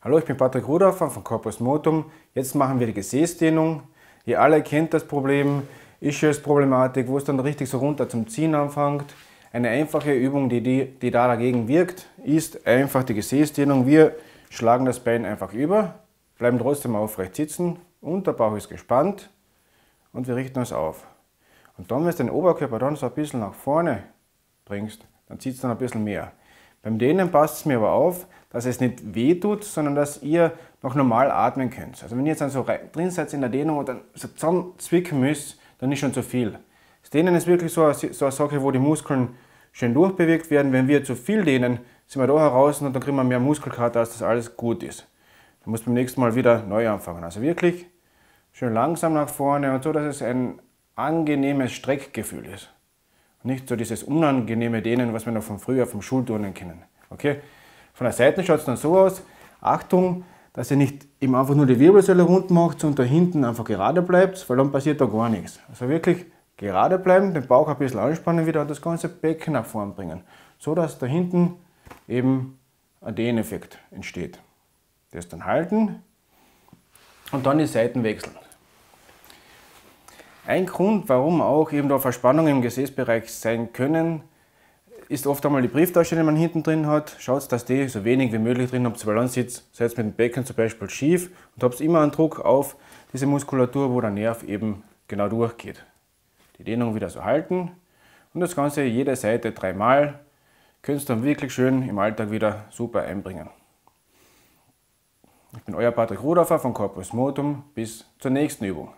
Hallo, ich bin Patrick Rudolfer von Corpus Motum. Jetzt machen wir die Gesäßdehnung. Ihr alle kennt das Problem, Ischias-Problematik, wo es dann richtig so runter zum Ziehen anfängt. Eine einfache Übung, die, die, die da dagegen wirkt, ist einfach die Gesäßdehnung. Wir schlagen das Bein einfach über, bleiben trotzdem aufrecht sitzen, Unterbauch ist gespannt und wir richten uns auf. Und dann, wenn du den Oberkörper dann so ein bisschen nach vorne bringst, dann zieht es dann ein bisschen mehr. Beim Dehnen passt es mir aber auf, dass es nicht weh tut, sondern dass ihr noch normal atmen könnt. Also wenn ihr jetzt dann so drin seid in der Dehnung und dann so zusammenzwicken müsst, dann ist schon zu viel. Das Dehnen ist wirklich so eine, so eine Sache, wo die Muskeln schön durchbewegt werden. Wenn wir zu viel dehnen, sind wir da heraus und dann kriegen wir mehr Muskelkater, als das alles gut ist. Dann muss beim nächsten Mal wieder neu anfangen. Also wirklich schön langsam nach vorne und so, dass es ein angenehmes Streckgefühl ist. Nicht so dieses unangenehme Dehnen, was wir noch von früher vom Schulturnen kennen. Okay? Von der Seite schaut es dann so aus. Achtung, dass ihr nicht eben einfach nur die Wirbelsäule rund macht und da hinten einfach gerade bleibt, weil dann passiert da gar nichts. Also wirklich gerade bleiben, den Bauch ein bisschen anspannen wieder und das ganze Becken nach vorn bringen. So dass da hinten eben ein Dehneffekt entsteht. Das dann halten und dann die Seiten wechseln. Ein Grund, warum auch eben da Verspannungen im Gesäßbereich sein können, ist oft einmal die Brieftasche, die man hinten drin hat. Schaut, dass die so wenig wie möglich drin habt. weil dann sitzt, setzt mit dem Becken zum Beispiel schief und habt immer einen Druck auf diese Muskulatur, wo der Nerv eben genau durchgeht. Die Dehnung wieder so halten und das Ganze jede Seite dreimal. Könnt ihr dann wirklich schön im Alltag wieder super einbringen. Ich bin euer Patrick Rudolfer von Corpus Motum. Bis zur nächsten Übung.